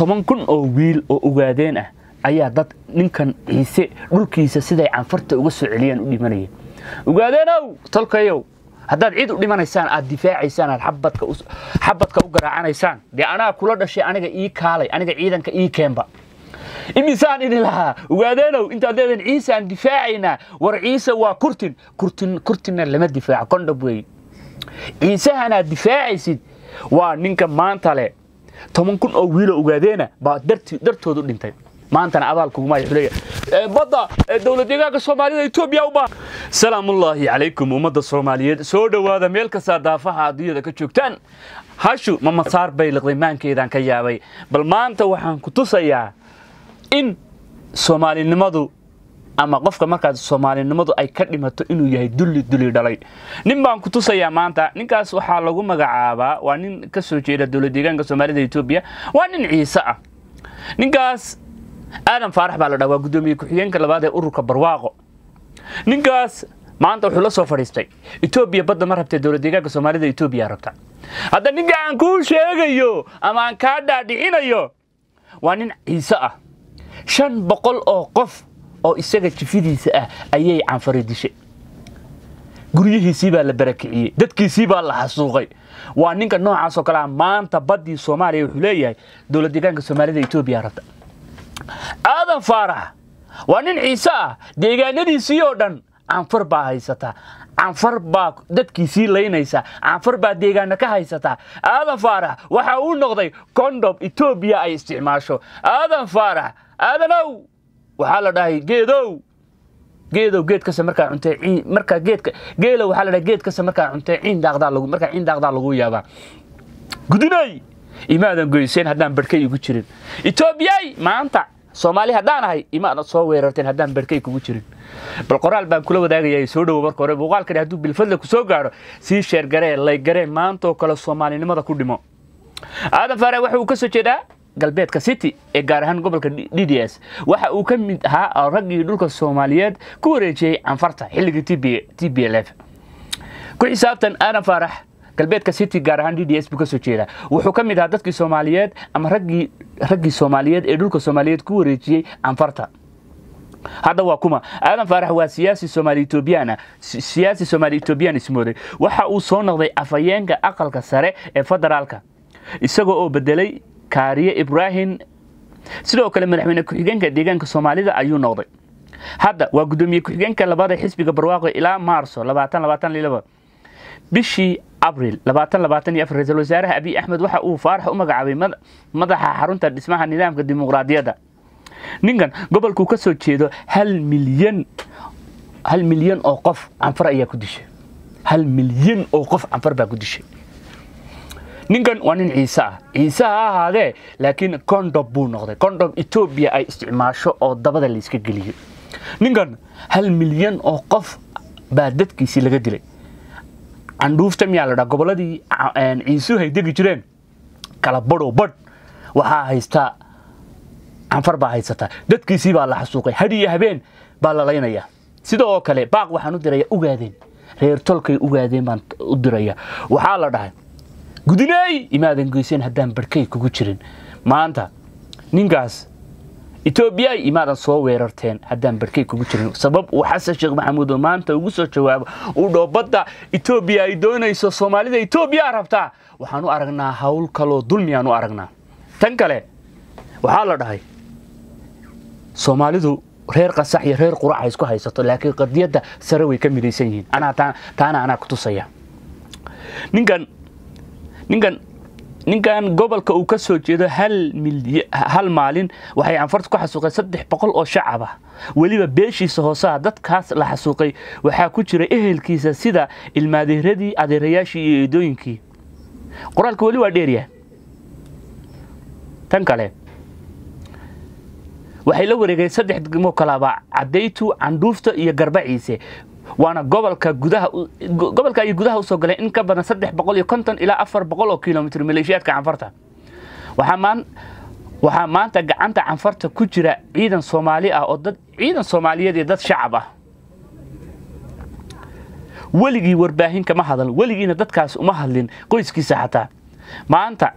toban kun oo wiil oo ogaadeen ah ayaa dad ninkan ciise dhulkiisa siday canfarta uga soo celiyaan u dhimanaya ogaadeenow tolkayow haddaad cid u dhimanaysaan aad difaacaysaan aad xabadka u garaacanaysaan dee anaa kula dhashay aniga ii kaalay aniga ciidanka ii keenba imisaan idin lahaa ogaadenow intaad leedahin ciise difaacaynaa war ciise waa kurtin kurtin kurtinna lama difaaco condhob wey ciisahanaa difaacaysid waa ninka maanta leh toban kun oo wiilo ogaadeena baa dartoodu dhintay maantana abaalkugumabada dowladdeegaanka soomaalida etoobiya u baahan salaamullaahi calaykum ummadda soomaaliyeed soo dhowaada meel kastaa daafaha adduunyada ka joogtaan hashu mamasaar bay liqday maankeedaan ka yaabay bal maanta waxaan ku tusayaa in soomaalinimadu ama qofka markaas soomaalinimadu ay ka dhimato inuu yahay dulli duli dhalay nin baan ku tusayaa maanta ninkaas waxaa lagu magacaabaa waa nin ka soo jeeda dowlad deegaanka soomaalida etoobiya waa nin ciise ah ninkaas aadan faarax baa la dhaha waa guddoomiye ku-xigeenka labaad ee ururka barwaaqo ninkaas maanta wuxuu la soo fadhiistay etoobiya badda ma rabtee dowlad deegaanka soomaalida etoobiya rabta hadda ninka aan kuu sheegayo ama aan kaa dhaadhicinayo waa nin ciise ah shan boqol oo qof oo isaga jifidiisa ah ayay canfari dishay guryihiisii baa la barakiciyey dadkiisii baa la xasuuqay waa ninka noocaasoo kale ah maanta baddii soomaaliya wuxuu leeyahay dowla deegaanka soomaalida etoobiya rabta aadan faarax waa nin ciise ah deegaanadiisii oo dhan canfar baa haysataa canfar baa dadkiisii laynaysaa canfar baa deegaana ka haysataa aadan faarax waxa uu noqday kondob etoobiya ay isticmaasho aadan faarax aadanow waxaa la dhahay geedow geedow geed kase markaa cuntay markaa geedka geelo waxaa la dhahay geed kase markaa cuntay ciin daaqdaa lagu markaa ciin daaqdaa lagu yaabaa gudunay imaadan goyseen haddaan barhkay igu jirin etoobiyay maanta soomaali haddaan ahay imaadan soo weerarteen haddaan barhkay kugu jirin bal qoraal baan kula wadaagaya soo dhowo marka hore muuqaalkan hadduu bilfadle ku gaadho sii sheergaree laygaree maantoo kale soomaalinimada ku dhimo aadan faare waxa uu ka soo jeedaa galbeedka city ee gaar ahaan gobolka dds waxa uu ka mid ahaa raggii dhulka soomaaliyeed ku wareejiyey canfarta xilligii t b l f ku xisaabtan aadan faarax galbeedka city gaar ahaan dds buu kasoo jeedaa wuxuu ka mid ahaa dadkii soomaaliyeed ama raggii soomaaliyeed ee dhulka soomaaliyeed ku wareejiyey canfarta hadda waa kuma aadan faarax waa siyaasi soomaali etoobiyana siyaasi soomaali etoobiyaan ismooday waxa uu soo noqday afhayeenka aqalka sare ee federaalka isagoo oo bedelay kaariye ibraahim sidoo kale madaxweyne ku-xigeenka deegaanka soomaalida ayuu noqday hadda waa guddoomiye ku-xigeenka labaad ee xisbiga barwaaqo ilaa maarso bishii abril ra-iisul wasaaraha abiy axmed waxa uu faarax u magacaabay madaxa xarunta dhismaha nidaamka dimuqraadiyadda ninkan gobolkuu ka soo jeedo hal milyan oo qof canfar ayaa ku dishay hal milyan oo qof canfar baa ku dishay ninkan waa nin ciise ah ciise ha ahaadee laakiin condom buu noqday condom etoobiya ay isticmaasho oo dabada layska geliyo ninkan hal milyan oo qof baa dadkiisii laga dilay candhuufta miyaa la dhaa gobolladii ciisuhu degi jireen kala badhow badh waxaa haystaa canfar baa haysataa dadkiisii baa la xasuuqay hadh iyo habeen baa la laynayaa sidoo kale baaq waxaan u diraya ugaadeen reer tolkay ugaadeen baan u diraya waxaa la dhahay gudileey imaadan goyseen haddaan barhkay kugu jirin maanta ninkaas etoobiyay imaadan soo weerarteen haddaan barhkay kugu jirin sabab uu xasan sheekh maxamuud oo maanta ugu soo jawaabo uu dhoho badda etoobiya ay doonayso soomaalida etoobiyaa rabtaa waxaan u aragnaa hawl kaloo dulmiyaan u aragnaa tan kale waxaa la dhahay soomaalidu reer qasax iyo reer quraca isku haysato laakiin qadiyadda sare way ka midaysan yihiin taana anaa ku tusaya ninkan ninkan ninkan gobolka uu ka soo jeedo hal hal maalin waxay anfarta ku xasuuqeen saddex boqol oo shacab weliba beeshiisa hooseha dadkaas la xasuuqay waxaa ku jira ehelkiisa sida ilmaadeeradii adeerayaashii iyo eedooyinkii qoraalka weli waa dheeryaha tan kale waxay la wareegeen saddex degmoo kalaba cadaytu candhuufta iyo garbaciise waana gobolka gudaha gobolka ayay gudaha usoo galeen in ka badan saddex boqol iyo konton ilaa afar boqol oo kilomitr maleeshiyaadka canfarta waxaa maanta gacanta canfarta ku jira ciidan soomaali ah oo dad ciidan soomaaliyeed iyo dad shacab ah weligii warbaahin kama hadal weligiina dadkaas uma hadlin qoyskiisa xataa maanta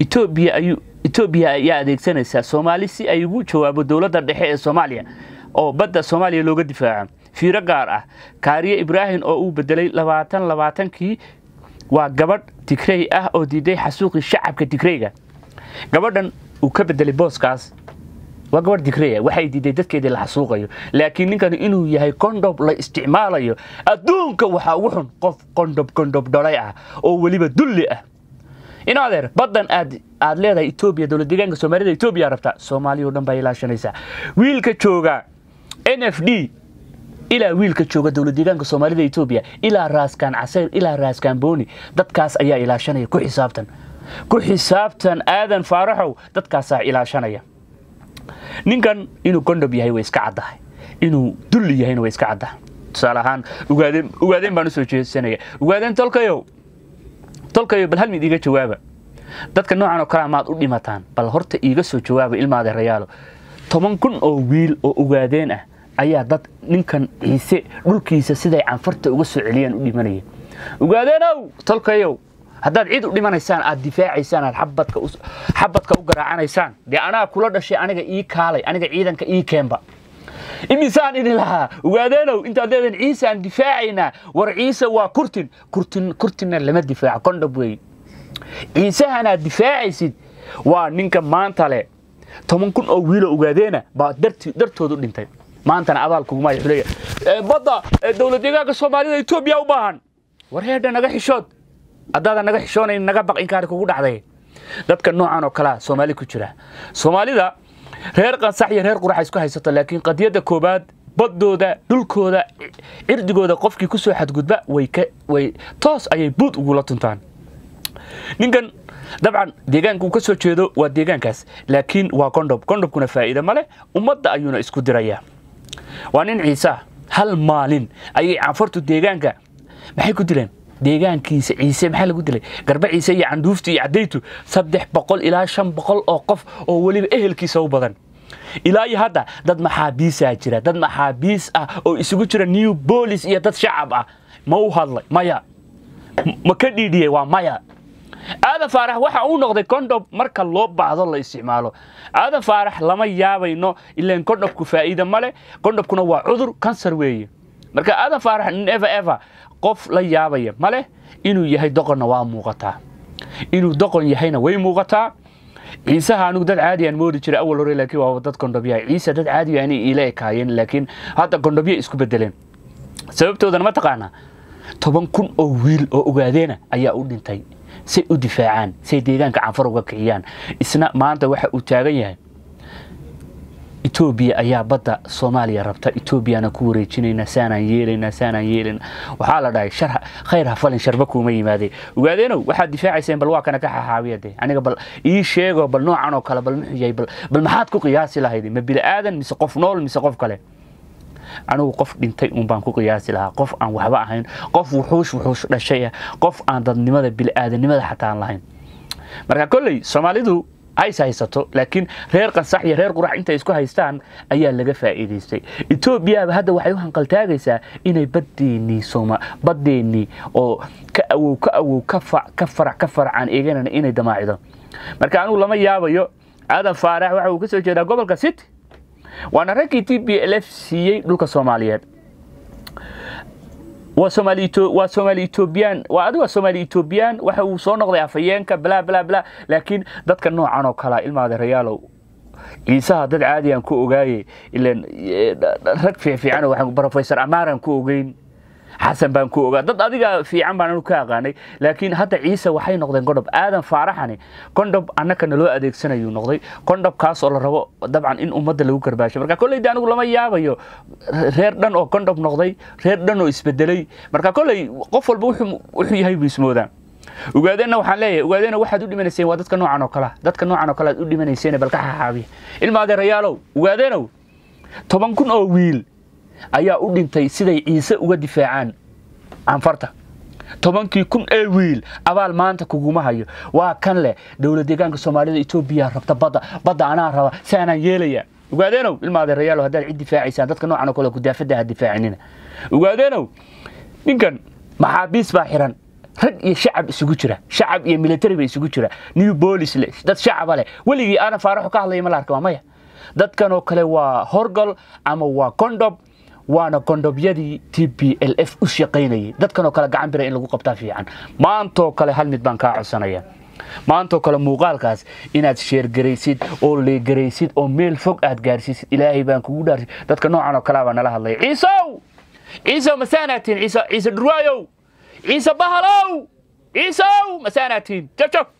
etoobiya ayuu etoobiya ayaa adeegsanaysaa soomaali si ay ugu jawaabo dowladda dhexe ee soomaaliya oo badda soomaaliya looga difaaco fiiro gaar ah kaariye ibraahim oo uu bedelay labaatan labaatankii waa gabadh digrey ah oo diiday xasuuqii shacabka tigreyga gabadhan uu ka bedelay booskaas waa gabadh digreya ah. waxay diiday dadkeedii la xasuuqayo laakiin ninkan inuu yahay kondob la isticmaalayo adduunka waxaa ugu xun qof qondhob qondhob dhalay ah oo weliba dulli ah in adeer badan aad aad leedahay etoobiya dowlad deegaanka soomaalida etoobiya rabtaa soomaaliya o dhan baa ilaashanaysaa wiilka jooga n f d ilaa wiilka jooga dowlad deegaanka soomaalida etoobiya ilaa raaskaan caseyr ilaa raaskaan booni dadkaas ayaa ilaashanaya ku xisaabtan ku xisaabtan aadan faaraxow dadkaasaa ilaashanaya ninkan inuu gondhob yahay way iska caddahay inuu dulli yahayna way iska caddahay tusaale ahaan ugaadeen baan usoo jeesanaya ugaadeen tolkayow tolkayo bal halmid iiga jawaaba dadka noocan oo kale maad u dhimataan bal horta iiga soo jawaaba ilmaade rayaalo toban kun oo wiil oo ugaadeen ah ayaa dad ninkan ciise dhulkiisa siday canfarta uga soo celiyaan u dhimanaya ogaadeenow tolkayow haddaad cid u dhimanaysaan aad difaacaysaan aad xabadka u garaacanaysaan dee anaa kula dhashay aniga ii kaalay aniga ciidanka ii keenba imisaan idin lahaa ogaadeenow intaad leedahin ciise aan difaacaynaa war ciise waa kurtin kurtin kurtinna lama difaaco condhob wey ciisehanad difaacaysid waa ninka maanta le toban kun oo wiilo ogaadeena baa dartoodu dhintay maantana abaalkuguma leya badda dowlad deegaanka soomaalida etoobiya u baahan war heedha naga xishood haddaadan naga xishoonayn naga baq inkaari kugu dhacday dadka noocan oo kalea soomaali ku jira soomaalida reer qansax iyo reer quraxa isku haysato laakiin qadiyadda koobaad baddooda dhulkooda cirdigooda qofkii ku xadgudba way toos ayay buud ugula tuntaan ninkan dabcan deegaanka uu ka soo jeedo waa deegaankaas laakiin waa gondhob gondhobkuna faa'iide ma ummadda ayuuna isku dirayaa waa nin ciise hal maalin ayay caanfartu deegaanka maxay ku dileen deegaankiisa ciise maxaa lagu dilay garba ciise iyo candhuuftu iyo cadaytu saddex boqol ilaa shan boqol oo qof oo weliba ehelkiisa u badan ilaa iyo hadda dad maxaabiisaa jira dad maxaabiis ah oo isugu jira new bolis iyo dad shacab ah ma u hadlay maya ma ka dhiidhiyey waa maya aadan faarax waxa uu noqday condhob marka loo baahdo la isticmaalo aadan faarax lama yaabayno ilaan condhobku faa'iida ma leh condhobkuna waa cudur kansar weeye marka aadan faarax nin eva eva qof la yaabaya ma leh inuu yahay doqonna waa muuqataa inuu doqon yahayna way muuqataa ciisaha anigu dad caadiyaan moodi jiray awal hore laakiin waa dad kondhobyahay ciise dad caadiya ani iila ekaayeen laakiin hadda kondhobya isku bedeleen sababtoodana ma taqaanaa toban kun oo wiil oo ogaadeena ayaa u dhintay say u difaacaan say deegaanka canfar uga kiciyaan isna maanta waxa uu taagan yahay etoobiya ayaa badda soomaaliya rabta etoobiyana ku wareejinaynaa saanaan yeelaynaa saanaan yeelaynaa waxaa la dhahay shar khayr ha sharba kuuma yimaadee ogaadeenow waxaad difaacaysaen bal waa kana ka xaxaabiya dee aniga bal ii sheego bal noocan oo kale bal muxuu yahay bal maxaad ku qiyaasi lahayd ma bili aadan mise qof nool mise qof kale anigu qof dhintay uun ku qiyaasi lahaa qof aan waxba ahayn qof wuxuush wuxuush dhashaya ah. qof aan dadnimada bili-aadanimada xataa lahayn marka kolley soomaalidu hays haysato laakiin reer qansax iyo reer qurac intay isku haystaan ayaa laga faa'iidaystay etoobiyaba hadda waxay u hanqaltaagaysaa inay badeennii badeennii oo ka awow ka awow ka farac ka farac eeganana inay damaacido marka anugu lama yaabayo aadan faarax waxa uu ka soo jeedaa gobolka city waana raggii t b l f siiyey dhulka soomaaliyeed waa soomaali etoobiyaan waa adigu waa soomaali etoobiyaan waxa uu soo noqday afayeenka balaa balaa balaa laakiin dadka noocan oo kalea ilma adeerayaalow ciisaha dad caadiyaan ku ogaaye ilan eh, rag fiifiican barofeysar amaaran ku ogeyn xasan baan ku ogaa dad adiga fiican baan anu ka aqaanay laakiin hadda ciise waxay noqdeen godhob aadan faaraxani kondhob annakana loo adeegsanayuu noqday kondhobkaas oo la rabo dabcan in ummadda lagu garbaasho marka kolley anigu lama yaabayo reer dhan oo kondhob noqday reer dhan oo isbedelay marka kolley qof walba wuxuu yahay buu ismoodaan ugaadeenna waxaan leeyahay ugaadeenna waxaad u dhimanayseen waa dadka noocan oo kalea dadka noocan oo kale aad u dhimanayseen balka xaxaabiya ilma adeerayaalow ugaadeenow toban kun oo wiil ayaa u dhintay siday ciise uga difaacaan canfarta tobankii kun ee wiil abaal maanta kuguma hayo waa kan leh dowlad deegaanka soomaalida etoobiya rabta badda badda anaa raba si aanaan yeelaya ugaadenow ilmaadeerayaalo haddaad cid difaacaysaan dadka noocan oo kale kudaafadda ha difaacinina ugaadenow ninkan maxaabiis baa xiran rag iyo shacab isugu jira shacab iyo military ba isugu jira new bolis leh dad shacaba leh weligii aanan faaraxo ka hadlaya ma la arkaa maya dadkan oo kale waa horgal ama waa condob waana kondhobyadii t b l f u shaqaynayay dadkanoo kale gacan bira in lagu qabtaa fiican maantoo kale hal mid baan kaa codsanaya maantoo kale muuqaalkaas inaad sheergaraysid oo leegaraysid oo meel fog aad gaarsiisid ilaahay baan kugu dhaarsi dadka noocan oo kalaa baa nala hadlaya ciisow ciisow masaanaatiin ciise dhurwaayow ciise bahalow ciisow masaanaatiin jabjab